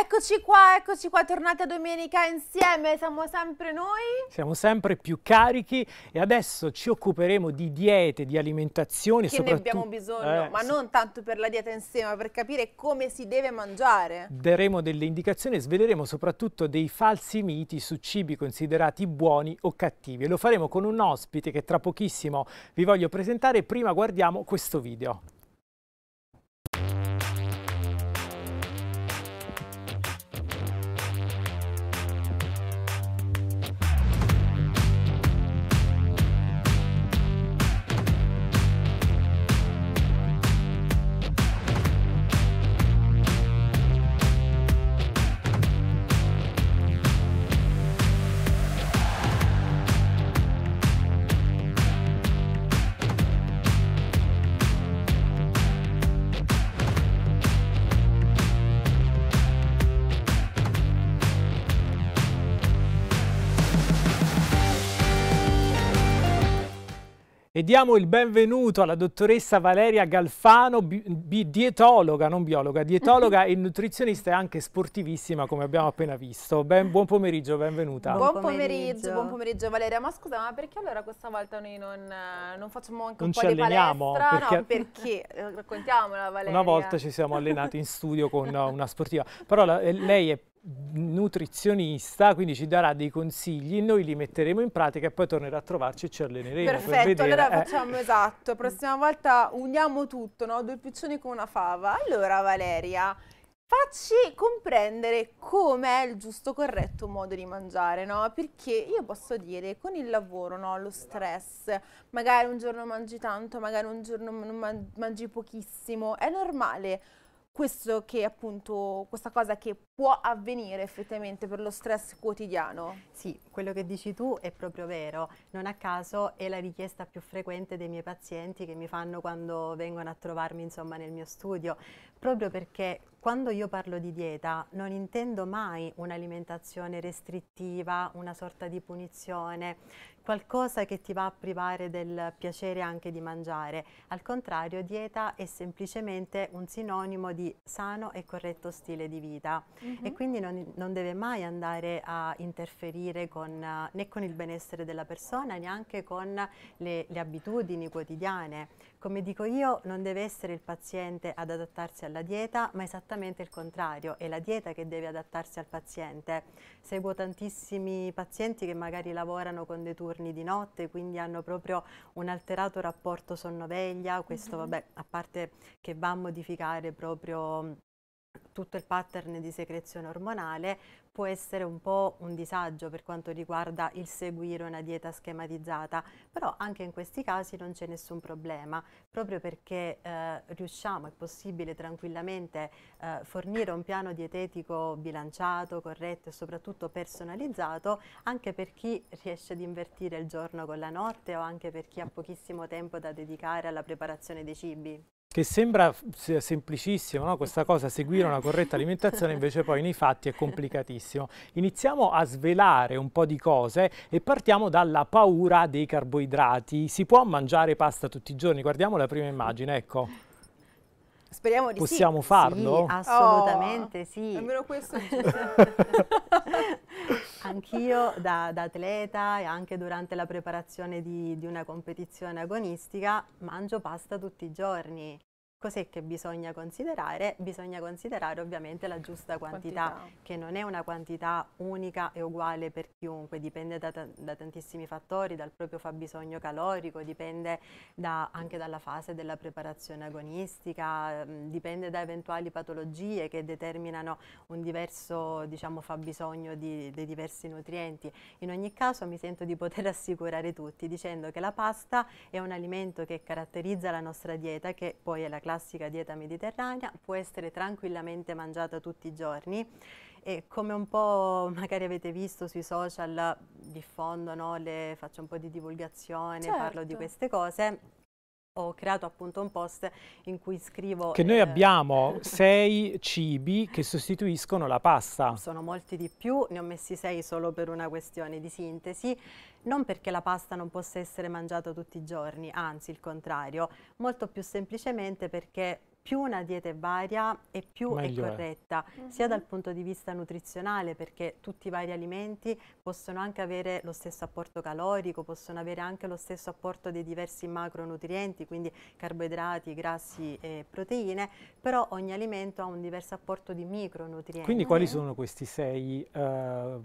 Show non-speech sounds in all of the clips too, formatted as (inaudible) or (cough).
Eccoci qua, eccoci qua, tornate a domenica insieme, siamo sempre noi. Siamo sempre più carichi e adesso ci occuperemo di diete, di alimentazione. Che soprattutto... ne abbiamo bisogno, eh, ma sì. non tanto per la dieta insieme, ma per capire come si deve mangiare. Daremo delle indicazioni e sveleremo soprattutto dei falsi miti su cibi considerati buoni o cattivi. E lo faremo con un ospite che tra pochissimo vi voglio presentare. Prima guardiamo questo video. diamo il benvenuto alla dottoressa Valeria Galfano, bi dietologa, non biologa, dietologa (laughs) e nutrizionista e anche sportivissima come abbiamo appena visto. Ben, buon pomeriggio, benvenuta. Buon pomeriggio, buon pomeriggio Valeria. Ma scusa, ma perché allora questa volta noi non, non facciamo anche non un po' di palestra? Perché... No, perché? Raccontiamola Valeria. Una volta ci siamo allenati in studio con una sportiva, però la, eh, lei è nutrizionista, quindi ci darà dei consigli, noi li metteremo in pratica e poi tornerà a trovarci e ci alleneremo. Perfetto, allora eh. facciamo eh. esatto, prossima volta uniamo tutto, no? due piccioni con una fava. Allora Valeria, facci comprendere com'è il giusto corretto modo di mangiare, no? Perché io posso dire con il lavoro, no? Lo stress, magari un giorno mangi tanto, magari un giorno mangi pochissimo, è normale questo che appunto, questa cosa che può avvenire effettivamente per lo stress quotidiano? Sì, quello che dici tu è proprio vero, non a caso è la richiesta più frequente dei miei pazienti che mi fanno quando vengono a trovarmi insomma nel mio studio, proprio perché quando io parlo di dieta non intendo mai un'alimentazione restrittiva, una sorta di punizione qualcosa che ti va a privare del piacere anche di mangiare. Al contrario, dieta è semplicemente un sinonimo di sano e corretto stile di vita mm -hmm. e quindi non, non, deve mai andare a interferire con, né con il benessere della persona, neanche con le, le abitudini quotidiane. Come dico io, non deve essere il paziente ad adattarsi alla dieta, ma esattamente il contrario, è la dieta che deve adattarsi al paziente. Seguo tantissimi pazienti che magari lavorano con dei turni di notte, quindi hanno proprio un alterato rapporto sonno-veglia, questo mm -hmm. vabbè, a parte che va a modificare proprio tutto il pattern di secrezione ormonale può essere un po' un disagio per quanto riguarda il seguire una dieta schematizzata, però anche in questi casi non c'è nessun problema, proprio perché eh, riusciamo, è possibile tranquillamente eh, fornire un piano dietetico bilanciato, corretto e soprattutto personalizzato anche per chi riesce ad invertire il giorno con la notte o anche per chi ha pochissimo tempo da dedicare alla preparazione dei cibi. Che sembra semplicissimo no? questa cosa, seguire una corretta alimentazione, invece poi nei fatti è complicatissimo. Iniziamo a svelare un po' di cose e partiamo dalla paura dei carboidrati. Si può mangiare pasta tutti i giorni? Guardiamo la prima immagine, ecco. Speriamo di Possiamo sì. farlo? Sì, assolutamente oh, sì. Almeno questo. è (laughs) Anch'io da, da, atleta e anche durante la preparazione di, di una competizione agonistica mangio pasta tutti i giorni. Cos'è che bisogna considerare? Bisogna considerare ovviamente la giusta quantità, quantità, che non è una quantità unica e uguale per chiunque, dipende da, da tantissimi fattori, dal proprio fabbisogno calorico, dipende da, anche dalla fase della preparazione agonistica, mh, mm, dipende da eventuali patologie che determinano un diverso diciamo, fabbisogno di, dei diversi nutrienti. In ogni caso mi sento di poter (laughs) assicurare tutti dicendo che la pasta è un alimento che caratterizza la nostra dieta, che poi è la classica dieta mediterranea, può essere tranquillamente mangiata tutti i giorni e come un po' (laughs) magari avete visto sui social diffondono, le, faccio un po' di divulgazione, certo. parlo di certo. queste cose, ho creato appunto un post in cui scrivo... Che noi eh, abbiamo (laughs) sei cibi che sostituiscono la pasta. Sono molti di più, ne ho messi sei solo per una questione di sintesi non perché la pasta non possa essere mangiata tutti i giorni, anzi il contrario, molto più semplicemente perché più una dieta è varia e più Meglio è corretta, è. sia mhm. dal punto di vista nutrizionale, perché tutti i vari alimenti possono anche avere lo stesso apporto calorico, possono avere anche lo stesso apporto dei diversi macronutrienti, quindi carboidrati, grassi e proteine, però ogni alimento ha un diverso apporto di micronutrienti. Quindi quali mhm. sono questi sei uh,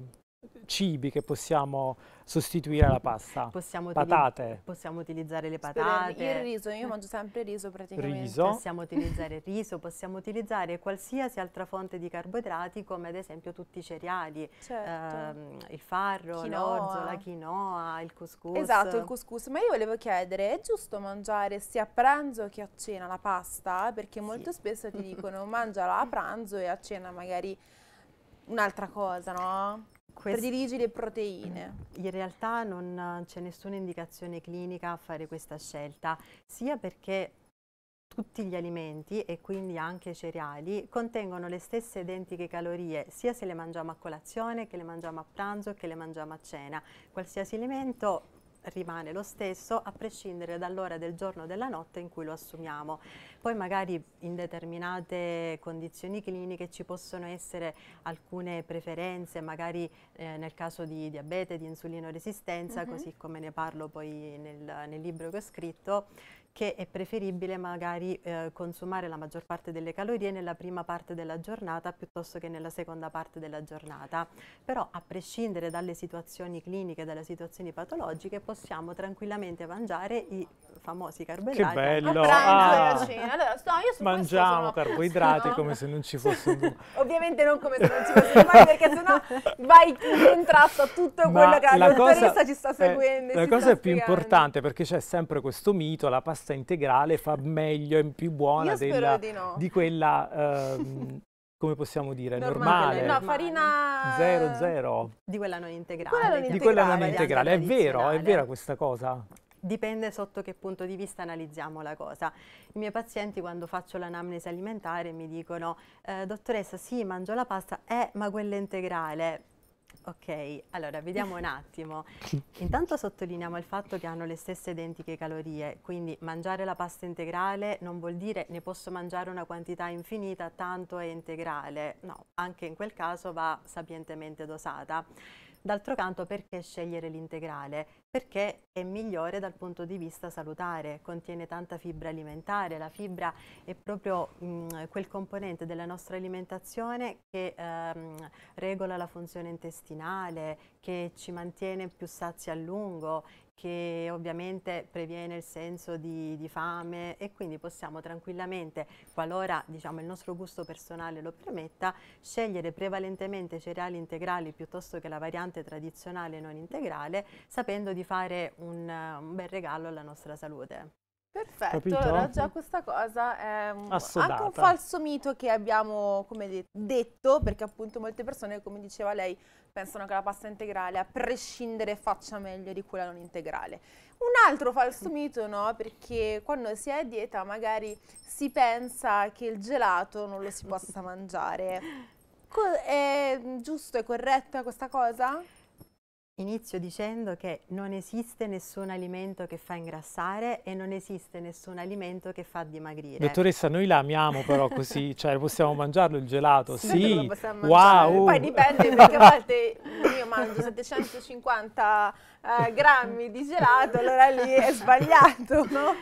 cibi che possiamo sostituire alla pasta? Possiamo patate. Possiamo utilizzare le patate. il riso, io mangio sempre riso praticamente. Riso. Possiamo utilizzare il riso, possiamo utilizzare qualsiasi altra fonte di carboidrati come ad esempio tutti i cereali, certo. ehm, il farro, l'orzo, la quinoa, il couscous. Esatto, il couscous. Ma io volevo chiedere, è giusto mangiare sia a pranzo che a cena la pasta? Perché molto spesso ti (laughs) dicono mangiala a pranzo e a cena magari un'altra cosa, no? Quest- prediligi le proteine? In realtà non c'è nessuna indicazione clinica a fare questa scelta, sia perché tutti gli alimenti e quindi anche i cereali contengono le stesse identiche calorie sia se le mangiamo a colazione che le mangiamo a pranzo che le mangiamo a cena. Qualsiasi alimento rimane lo stesso a prescindere dall'ora del giorno o della notte in cui lo assumiamo. Poi magari in determinate condizioni cliniche ci possono essere alcune preferenze, magari eh, nel caso di diabete, di insulinoresistenza, uh mhm. -huh. così come ne parlo poi nel, nel libro che ho scritto, che è preferibile magari eh, consumare la maggior parte delle calorie nella prima parte della giornata piuttosto che nella seconda parte della giornata. Però a prescindere dalle situazioni cliniche, dalle situazioni patologiche, possiamo tranquillamente mangiare i famosi carboidrati. Che bello! A pranzo ah allora, no, io su Mangiamo sono... carboidrati no. (laughs) come se non ci fossero. (laughs) Ovviamente non come se non ci fossero mai, perché sennò vai in contrasto a tutto quello che la, la dottoressa ci sta seguendo. È, la cosa è più importante perché c'è sempre questo mito: la pasta integrale fa meglio, è più buona della, di, no. di, quella. Ehm, (laughs) come possiamo dire, normale. normale. No, farina... 00 Di quella non integrale. Quella non di integrale, quella non integrale. È vero, è vera questa cosa? dipende sotto che punto di vista analizziamo la cosa. I miei pazienti quando faccio l'anamnesi alimentare mi dicono eh, dottoressa sì mangio la pasta, eh ma quella integrale, Ok, allora vediamo un attimo. (laughs) Intanto sottolineiamo il fatto che hanno le stesse identiche calorie, quindi mangiare la pasta integrale non vuol dire ne posso mangiare una quantità infinita, tanto è integrale. No, anche in quel caso va sapientemente dosata. D'altro canto perché scegliere l'integrale? Perché è migliore dal punto di vista salutare, contiene tanta fibra alimentare, la fibra è proprio mh, mm, quel componente della nostra alimentazione che ehm, regola la funzione intestinale, che ci mantiene più sazi a lungo che ovviamente previene il senso di, di, fame e quindi possiamo tranquillamente, qualora diciamo, il nostro gusto personale lo permetta, scegliere prevalentemente cereali integrali piuttosto che la variante tradizionale non integrale, sapendo di fare un, un bel regalo alla nostra salute. Perfetto, Capito? allora già questa cosa è un, anche un falso mito che abbiamo de detto, perché appunto molte persone, come diceva lei, pensano che la pasta integrale a prescindere faccia meglio di quella non integrale. Un altro falso mito, no? Perché quando si è a dieta magari si pensa che il gelato non lo si possa mangiare. Co è giusto è corretta questa cosa? Inizio dicendo che non esiste nessun alimento che fa ingrassare e non esiste nessun alimento che fa dimagrire. Dottoressa, noi la amiamo però così, (laughs) cioè possiamo mangiarlo il gelato? Sì, sì. wow! Poi dipende perché a volte io mangio 750 (laughs) eh, grammi di gelato, allora lì è sbagliato, (laughs) no?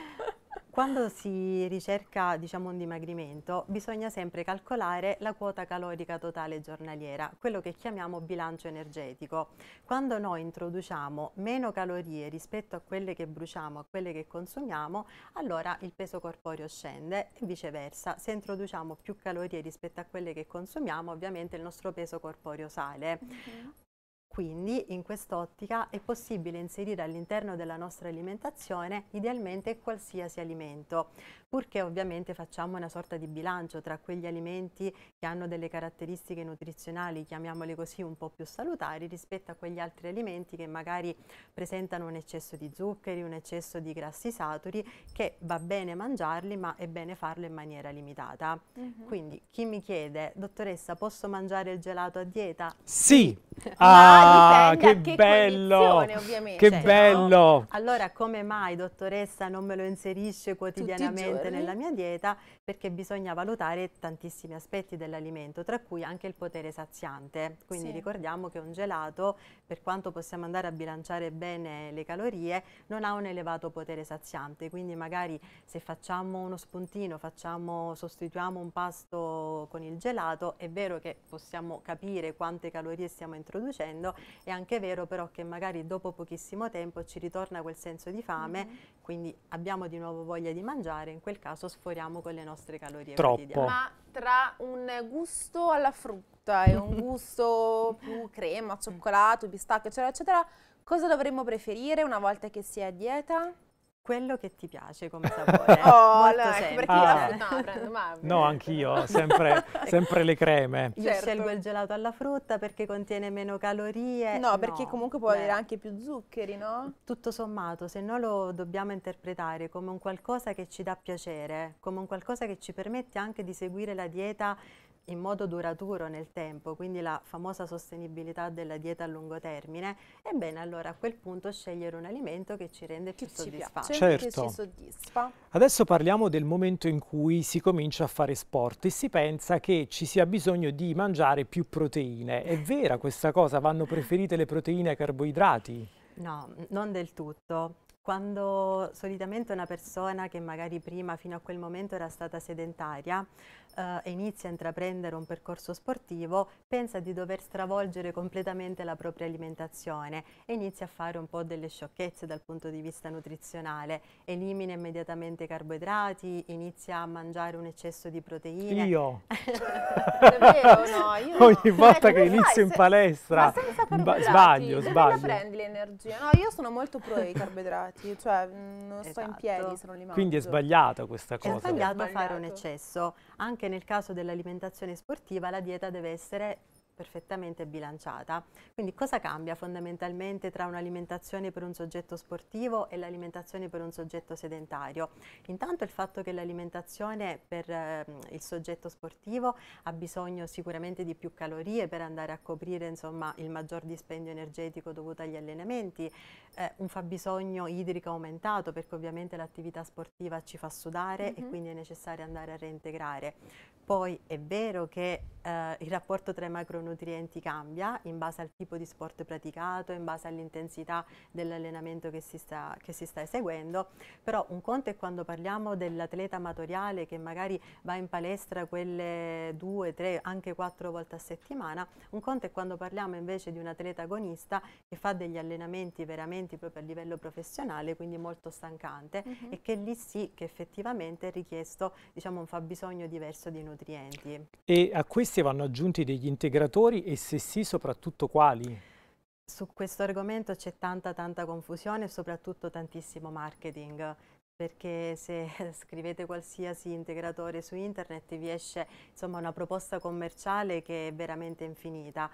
Quando si ricerca diciamo, un dimagrimento bisogna sempre calcolare la quota calorica totale giornaliera, quello che chiamiamo bilancio energetico. Quando noi introduciamo meno calorie rispetto a quelle che bruciamo, a quelle che consumiamo, allora il peso corporeo scende e viceversa. Se introduciamo più calorie rispetto a quelle che consumiamo, ovviamente il nostro peso corporeo sale. Mm -hmm. Quindi in quest'ottica è possibile inserire all'interno della nostra alimentazione idealmente qualsiasi alimento, purché ovviamente facciamo una sorta di bilancio tra quegli alimenti che hanno delle caratteristiche nutrizionali, chiamiamole così, un po' più salutari rispetto a quegli altri alimenti che magari presentano un eccesso di zuccheri, un eccesso di grassi saturi, che va bene mangiarli ma è bene farlo in maniera limitata. Uh mm-hmm. -huh. Quindi chi mi chiede, dottoressa, posso mangiare il gelato a dieta? Sì! (laughs) ah ma ah, dipende che, che bello! ovviamente. Che cioè, bello! Allora, come mai, dottoressa, non me lo inserisce quotidianamente nella mia dieta? perché bisogna valutare tantissimi aspetti dell'alimento, tra cui anche il potere saziante. Quindi sì. ricordiamo che un gelato, per quanto possiamo andare a bilanciare bene le calorie, non ha un elevato potere saziante, quindi magari se facciamo uno spuntino, facciamo, sostituiamo un pasto con il gelato, è vero che possiamo capire quante calorie stiamo introducendo, è anche vero però che magari dopo pochissimo tempo ci ritorna quel senso di fame mm -hmm quindi abbiamo di nuovo voglia di mangiare, in quel caso sforiamo con le nostre calorie Troppo. Ma tra un gusto alla frutta e un (laughs) gusto più crema, cioccolato, pistacchio, eccetera, eccetera, cosa dovremmo preferire una volta che si è a dieta? Quello che ti piace come (laughs) sapore. Oh, allora, ecco, semplice. Perché ah. io la frutta prendo, ma... No, anch'io, sempre, sempre, le creme. Io certo. scelgo il gelato alla frutta perché contiene meno calorie. No, no perché comunque può beh. avere anche più zuccheri, no? Tutto sommato, se noi lo dobbiamo interpretare come un qualcosa che ci dà piacere, come un qualcosa che ci permette anche di seguire la dieta in modo duraturo nel tempo, quindi la famosa sostenibilità della dieta a lungo termine, ebbene allora a quel punto scegliere un alimento che ci rende più soddisfatti. Certo. Che ci soddisfa. Adesso parliamo del momento in cui si comincia a fare sport e si pensa che ci sia bisogno di mangiare più proteine. È vera questa cosa? Vanno preferite le proteine ai carboidrati? No, non del tutto quando solitamente una persona che magari prima fino a quel momento era stata sedentaria eh, inizia a intraprendere un percorso sportivo pensa di dover stravolgere completamente la propria alimentazione e inizia a fare un po' delle sciocchezze dal punto di vista nutrizionale, elimina immediatamente i carboidrati, inizia a mangiare un eccesso di proteine. Io! (laughs) Davvero no? Io Ogni no. volta eh, che inizio in palestra sbaglio, sbaglio. Dove prendi l'energia? No, io sono molto pro ai carboidrati, cioè mm, non esatto. sto in esatto. piedi se non li mangio. Quindi è sbagliata questa cosa. È sbagliato, è sbagliato. fare un eccesso, anche che nel caso dell'alimentazione sportiva la dieta deve essere perfettamente bilanciata. Quindi cosa cambia fondamentalmente tra un'alimentazione per un soggetto sportivo e l'alimentazione per un soggetto sedentario? Intanto il fatto che l'alimentazione per eh, il soggetto sportivo ha bisogno sicuramente di più calorie per andare a coprire insomma, il maggior dispendio energetico dovuto agli allenamenti, eh, un fabbisogno idrico aumentato perché ovviamente l'attività sportiva ci fa sudare mm -hmm. e quindi è necessario andare a reintegrare. Poi è vero che eh, il rapporto tra i macronutrienti cambia in base al tipo di sport praticato, in base all'intensità dell'allenamento che, che, si sta eseguendo, però un conto è quando parliamo dell'atleta amatoriale che magari va in palestra quelle due, tre, anche quattro volte a settimana, un conto è quando parliamo invece di un atleta agonista che fa degli allenamenti veramente proprio a livello professionale, quindi molto stancante, mm -hmm. e che lì sì che effettivamente è richiesto diciamo, un fabbisogno diverso di nutrienti nutrienti. E a questi vanno aggiunti degli integratori e se sì soprattutto quali? Su questo argomento c'è tanta tanta confusione e soprattutto tantissimo marketing perché se (laughs) scrivete qualsiasi integratore su internet vi esce insomma, una proposta commerciale che è veramente infinita.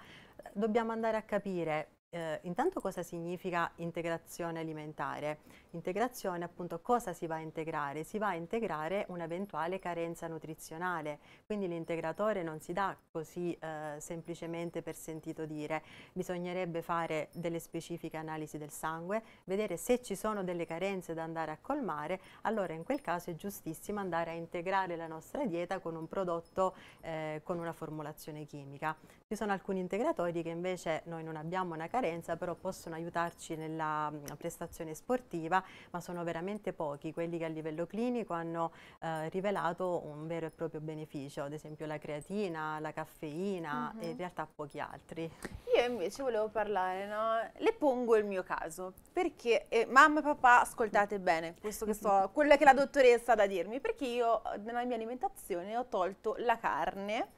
Dobbiamo andare a capire eh, intanto cosa significa integrazione alimentare? Integrazione appunto cosa si va a integrare? Si va a integrare un'eventuale carenza nutrizionale, quindi l'integratore non si dà così eh, semplicemente per sentito dire, bisognerebbe fare delle specifiche analisi del sangue, vedere se ci sono delle carenze da andare a colmare, allora in quel caso è giustissimo andare a integrare la nostra dieta con un prodotto eh, con una formulazione chimica. Ci sono alcuni integratori che invece noi non abbiamo una carenza, carenza, però possono aiutarci nella prestazione sportiva, ma sono veramente pochi quelli che a livello clinico hanno eh, rivelato un vero e proprio beneficio, ad esempio la creatina, la caffeina uh -huh. e in realtà pochi altri. Io invece volevo parlare, no? le pongo il mio caso, perché eh, mamma e papà ascoltate bene questo che so, (laughs) quello che la dottoressa ha da dirmi, perché io eh, nella mia alimentazione ho tolto la carne,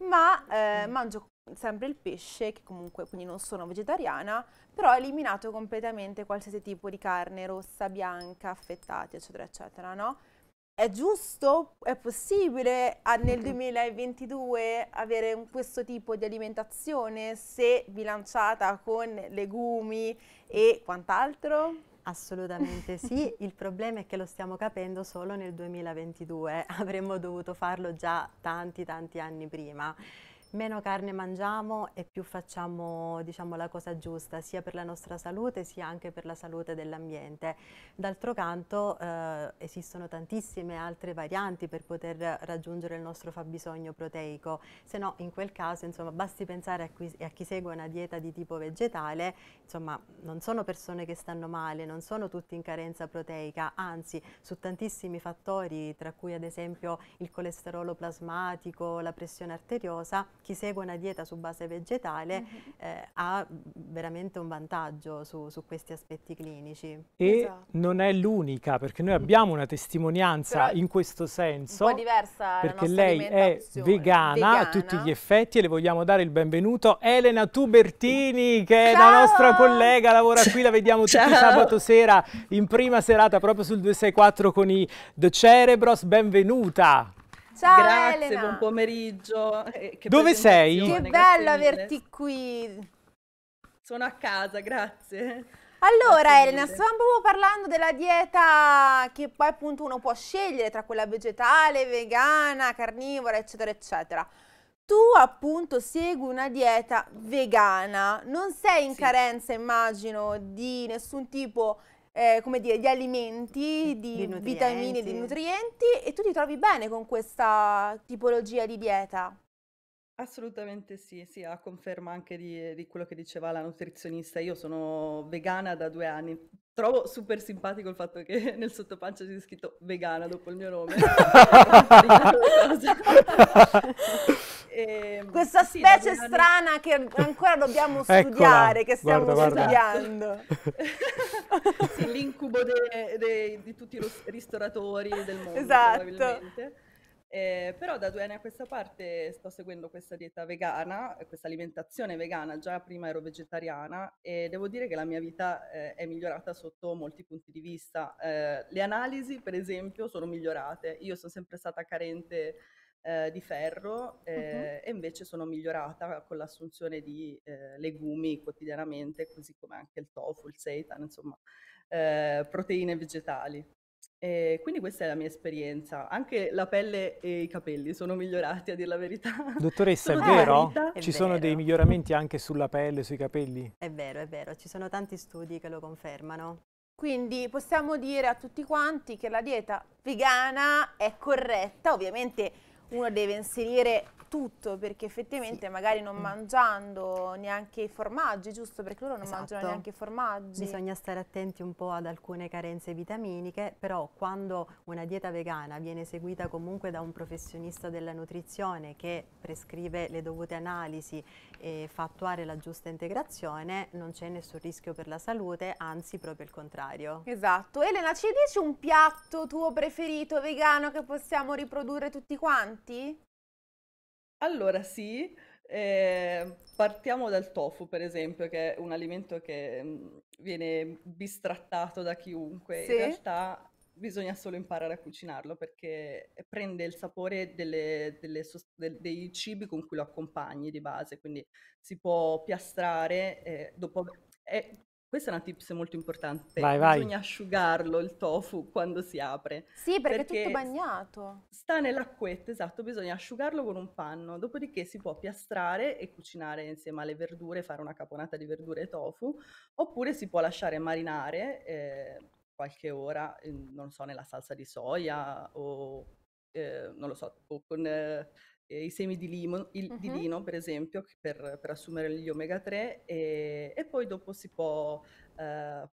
ma eh, mm. mangio sempre il pesce, che comunque quindi non sono vegetariana, però ho eliminato completamente qualsiasi tipo di carne rossa, bianca, affettati, eccetera, eccetera, no? È giusto? È possibile nel 2022 avere questo tipo di alimentazione se bilanciata con legumi e quant'altro? Assolutamente sì, (laughs) il problema è che lo stiamo capendo solo nel 2022, (laughs) avremmo dovuto farlo già tanti tanti anni prima meno carne mangiamo e più facciamo diciamo, la cosa giusta sia per la nostra salute sia anche per la salute dell'ambiente. D'altro canto eh, esistono tantissime altre varianti per poter raggiungere il nostro fabbisogno proteico, se no in quel caso insomma, basti pensare a chi, a chi, segue una dieta di tipo vegetale, insomma non sono persone che stanno male, non sono tutti in carenza proteica, anzi su tantissimi fattori tra cui ad esempio il colesterolo plasmatico, la pressione arteriosa, chi segue una dieta su base vegetale mm -hmm. eh, ha mm, veramente un vantaggio su, su questi aspetti clinici. E esatto. non è l'unica, perché noi abbiamo una testimonianza Però in questo senso. Un po' diversa Perché lei è vegana, vegana, a tutti gli effetti e le vogliamo dare il benvenuto. Elena Tubertini, che Ciao! è la nostra collega, lavora qui, la vediamo Ciao. tutti sabato sera in prima serata proprio sul 264 con i The Cerebros. Benvenuta! Ciao Grazie, Elena. buon pomeriggio. Eh, eh Dove sei? Che bello grazie averti mille. qui. Sono a casa, grazie. Allora grazie Elena, stavamo proprio parlando della dieta che poi appunto uno può scegliere tra quella vegetale, vegana, carnivora, eccetera, eccetera. Tu appunto segui una dieta vegana, non sei in sì. carenza immagino di nessun tipo di eh, come dire, di alimenti, di, di vitamine, di nutrienti e tu ti trovi bene con questa tipologia di dieta. Assolutamente sì, sì, a conferma anche di, di, quello che diceva la nutrizionista. Io sono vegana da due anni. Trovo super simpatico il fatto che nel sottopancia sia scritto vegana dopo il mio nome. (laughs) questa specie sì, strana che ancora dobbiamo (laughs) studiare, Eccola, che stiamo guarda, studiando. (laughs) sì, l'incubo di tutti i ristoratori del mondo, esatto. Eh, però da due anni a questa parte sto seguendo questa dieta vegana, questa alimentazione vegana, già prima ero vegetariana e devo dire che la mia vita eh, è migliorata sotto molti punti di vista. Eh, le analisi, per esempio, sono migliorate. Io sono sempre stata carente eh, di ferro eh, uh-huh. e invece sono migliorata con l'assunzione di eh, legumi quotidianamente, così come anche il tofu, il seitan, insomma, eh, proteine vegetali. E quindi questa è la mia esperienza. Anche la pelle e i capelli sono migliorati, a dire la verità. (laughs) Dottoressa, è vero? È ci vero. sono dei miglioramenti anche sulla pelle, sui capelli? È vero, è vero. Ci sono tanti studi che lo confermano. Quindi possiamo dire a tutti quanti che la dieta vegana è corretta, ovviamente uno deve inserire tutto perché effettivamente sì. magari non mm. mangiando neanche i formaggi, giusto? Perché loro non esatto. mangiano neanche i formaggi. Bisogna stare attenti un po' ad alcune carenze vitaminiche, però quando una dieta vegana viene seguita comunque da un professionista della nutrizione che prescrive le dovute analisi e fa attuare la giusta integrazione, non c'è nessun rischio per la salute, anzi proprio il contrario. Esatto. Elena, ci dici un piatto tuo preferito vegano che possiamo riprodurre tutti quanti? Allora sì, ehm, partiamo dal tofu per esempio, che è un alimento che, mhmm, viene bistrattato da chiunque. In Sì. realtà bisogna solo imparare a cucinarlo perché, eh, prende il sapore delle delle sos dei cibi con cui lo accompagni di base, quindi si può piastrare, ehm, dopo è eh, questa è una tips molto importante. Vai, vai. Bisogna asciugarlo il tofu quando si apre. Sì, perché, perché, è tutto bagnato. Sta nell'acquetta, esatto, bisogna asciugarlo con un panno, dopodiché si può piastrare e cucinare insieme alle verdure, fare una caponata di verdure e tofu, oppure si può lasciare marinare eh, qualche ora, non so, nella salsa di soia o eh, non lo so, o con eh, i semi di, limo, il, uh-huh. di lino, per esempio, per, per assumere gli omega 3 e, e, poi dopo si può eh,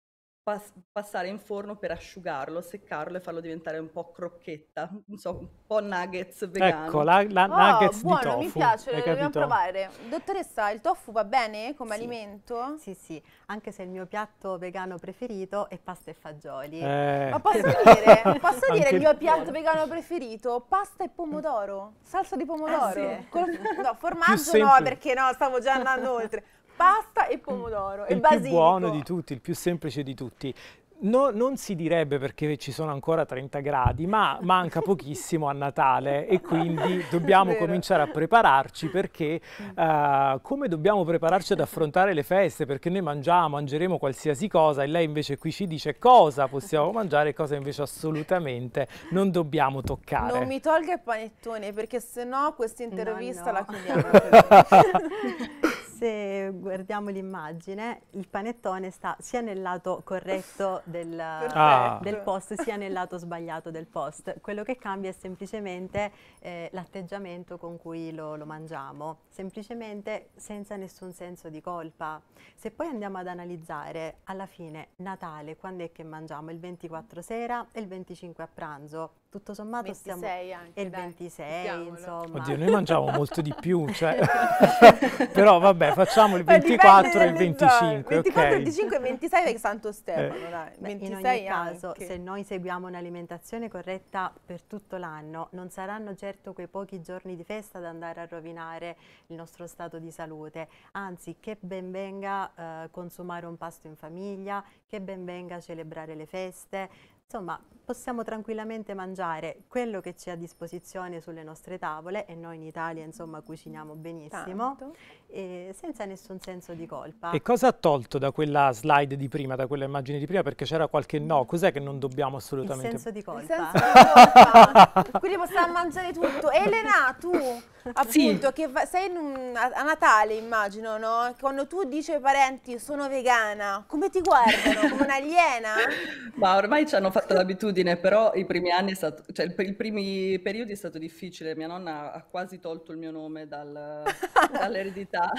pas- passare in forno per asciugarlo, seccarlo e farlo diventare un po' crocchetta, non so, un po' nuggets vegano. Ecco, la, la oh, nuggets buono, di tofu. Buono, mi piace, lo dobbiamo provare. Dottoressa, il tofu va bene come sì. alimento? Sì, sì, anche se il mio piatto vegano preferito è pasta e fagioli. Eh. Ma posso (laughs) dire, posso dire il mio piatto vegano preferito? Pasta e pomodoro, salsa di ah, pomodoro. Eh, sì. Col- no, formaggio no, perché no, stavo già andando oltre pasta e pomodoro il e basilico. Il più buono di tutti, il più semplice di tutti. No, non si direbbe perché ci sono ancora 30 gradi, ma manca (laughs) pochissimo a Natale e quindi (laughs) dobbiamo Vero. cominciare a prepararci perché uh, come dobbiamo prepararci ad affrontare le feste? Perché noi mangiamo, mangeremo qualsiasi cosa e lei invece qui ci dice cosa possiamo mangiare e cosa invece assolutamente non dobbiamo toccare. Non mi tolga il panettone perché sennò questa intervista no, no. la chiudiamo. (laughs) se guardiamo l'immagine, il panettone sta sia nel lato corretto del, ah. del, post sia nel lato sbagliato del post. Quello che cambia è semplicemente eh, l'atteggiamento con cui lo, lo, mangiamo, semplicemente senza nessun senso di colpa. Se poi andiamo ad analizzare, alla fine Natale, quando è che mangiamo? Il 24 sera e il 25 a pranzo. Tutto sommato 26 siamo... Anche, e il dai, 26, diciamolo. insomma. Oddio, noi mangiamo molto di più, cioè... (laughs) (laughs) però vabbè, facciamo il 24 e il 25. Il 24, okay. 25 e 26 perché Santo Stefano, eh. dai. Beh, in ogni caso, anche. se noi seguiamo un'alimentazione corretta per tutto l'anno, non saranno certo quei pochi giorni di festa ad andare a rovinare il nostro stato di salute. Anzi, che ben venga eh, consumare un pasto in famiglia, che ben venga celebrare le feste, Insomma, possiamo tranquillamente mangiare quello che c'è a disposizione sulle nostre tavole e noi in Italia insomma cuciniamo benissimo senza nessun senso di colpa. E cosa ha tolto da quella slide di prima, da quella immagine di prima perché c'era qualche no, cos'è che non dobbiamo assolutamente? Il senso di colpa. Il senso di colpa. Quindi possiamo mangiare tutto. Elena, tu appunto, sì. che va, sei un, a, Natale, immagino, no? Quando tu dici ai parenti sono vegana, come ti guardano? Come un'aliena? (laughs) Ma ormai ci hanno fatto l'abitudine, però i primi anni è stato, cioè i primi periodi è stato difficile. Mia nonna ha quasi tolto il mio nome dal, (laughs) dall'eredità.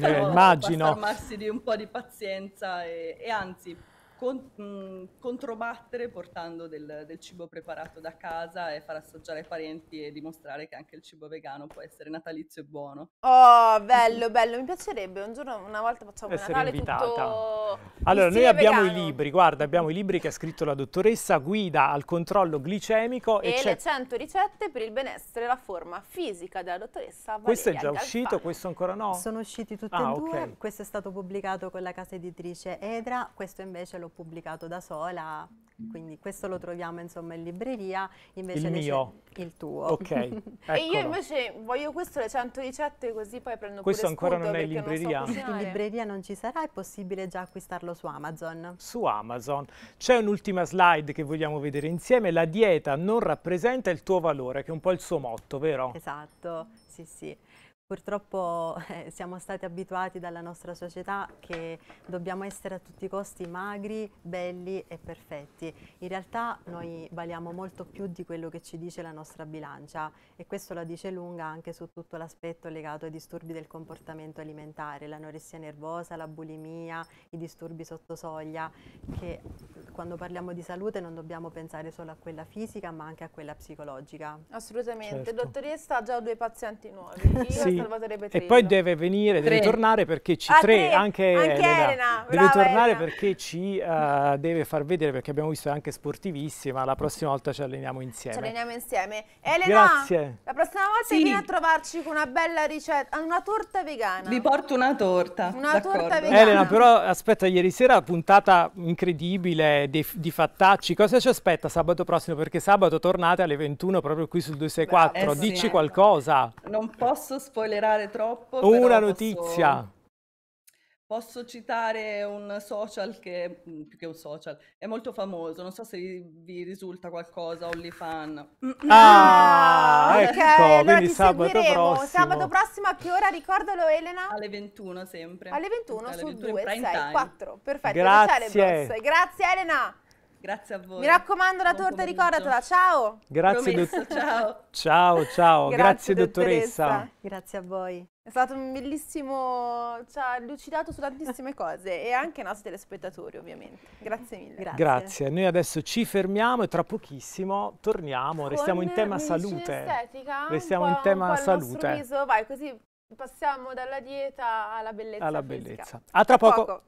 Eh, (laughs) immagino. Basta armarsi di un po' di pazienza e, e anzi con, mh, controbattere portando del, del, cibo preparato da casa e far assaggiare ai parenti e dimostrare che anche il cibo vegano può essere natalizio e buono. Oh, bello, bello, mi piacerebbe un giorno, una volta facciamo essere Natale invitata. tutto Allora, noi abbiamo vegano. i libri, guarda, abbiamo i libri che ha scritto la dottoressa, guida al controllo glicemico e, e le 100 ricette per il benessere e la forma fisica della dottoressa Valeria Questo è già Galfano. uscito, questo ancora no? Sono usciti tutti ah, e due, okay. questo è stato pubblicato con la casa editrice Edra, questo invece lo pubblicato da sola, quindi questo lo troviamo insomma in libreria. Invece il mio. Il tuo. Ok, (laughs) E io invece voglio questo, le 100 ricette, così poi prendo questo pure Questo ancora non è in libreria? Non so in libreria non ci sarà, è possibile già acquistarlo su Amazon. Su Amazon. C'è un'ultima slide che vogliamo vedere insieme, la dieta non rappresenta il tuo valore, che è un po' il suo motto, vero? Esatto, sì sì. Purtroppo (laughs) eh, siamo stati abituati dalla nostra società che dobbiamo essere a tutti i costi magri, belli e perfetti. In realtà noi valiamo molto più di quello che ci dice la nostra bilancia e questo la dice lunga anche su tutto l'aspetto legato ai disturbi del comportamento alimentare, l'anoressia nervosa, la bulimia, i disturbi sotto soglia, che quando parliamo di salute non dobbiamo pensare solo a quella fisica ma anche a quella psicologica. Assolutamente, certo. dottoressa ha già due pazienti nuovi. (laughs) sì e poi deve venire, tre. deve tornare perché ci... Ah, tre, tre, anche, anche Elena. Elena. Deve tornare Elena. perché ci uh, deve far vedere, perché abbiamo visto anche sportivissima, la prossima volta ci alleniamo insieme. Ci alleniamo insieme. Elena, Grazie. la prossima volta sì. vieni a trovarci con una bella ricetta, una torta vegana. Vi porto una torta. Una torta vegana. Elena, però aspetta, ieri sera puntata incredibile di, di fattacci. Cosa ci aspetta sabato prossimo? Perché sabato tornate alle 21 proprio qui sul 264. Beh, eh Dici sì. qualcosa. Non posso spoilerare spoilerare troppo. Una notizia. Posso... Posso citare un social che, mm, più che un social, è molto famoso, non so se vi, vi risulta qualcosa, OnlyFan. Ah, ah ecco, okay, quindi sabato prossimo. Sabato prossimo a che ora, ricordalo Elena? Alle 21 sempre. Alle 21 Alle su 21 2, 6, 4, perfetto. Grazie. Grazie Elena. Grazie a voi. Mi raccomando la torta, ricordatela. Ciao. Grazie, Promesso, ciao. ciao, ciao. Grazie, Grazie dottoressa. dottoressa. Grazie a voi. È stato un bellissimo, ci ha lucidato su tantissime cose e anche i nostri telespettatori ovviamente. Grazie mille. Grazie. Grazie. Noi adesso ci fermiamo e tra pochissimo torniamo, Con restiamo in tema salute. Estetica, restiamo in tema salute. Il Viso, vai così passiamo dalla dieta alla bellezza. Alla fisica. bellezza. A tra, tra poco. poco.